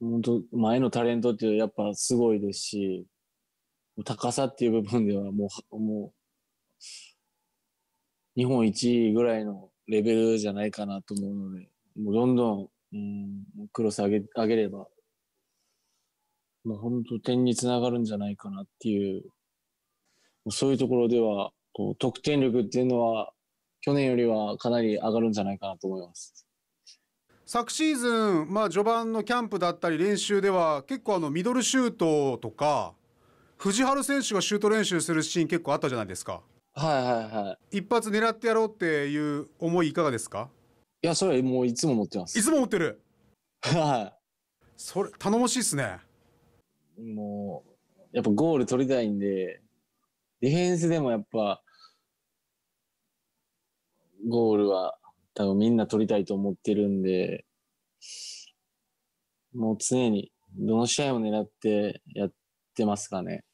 本当前のタレントっていうやっぱすごいですし、高さっていう部分ではもう、もう、日本一位ぐらいのレベルじゃないかなと思うので、もうどんどん、うん、クロス上げ、上げれば、もう本当点につながるんじゃないかなっていう、そういうところでは、こう得点力っていうのは、去年よりはかなり上がるんじゃないかなと思います。昨シーズン、まあ、序盤のキャンプだったり練習では結構あのミドルシュートとか藤原選手がシュート練習するシーン結構あったじゃないですか。はいはいはい。一発狙ってやろうっていう思いいかがですかいやそれもういつも持ってますいつも持ってるはいそれ頼もしいっすねもうやっぱゴール取りたいんでディフェンスでもやっぱゴールは多分みんな取りたいと思ってるんで、もう常にどの試合を狙ってやってますかね。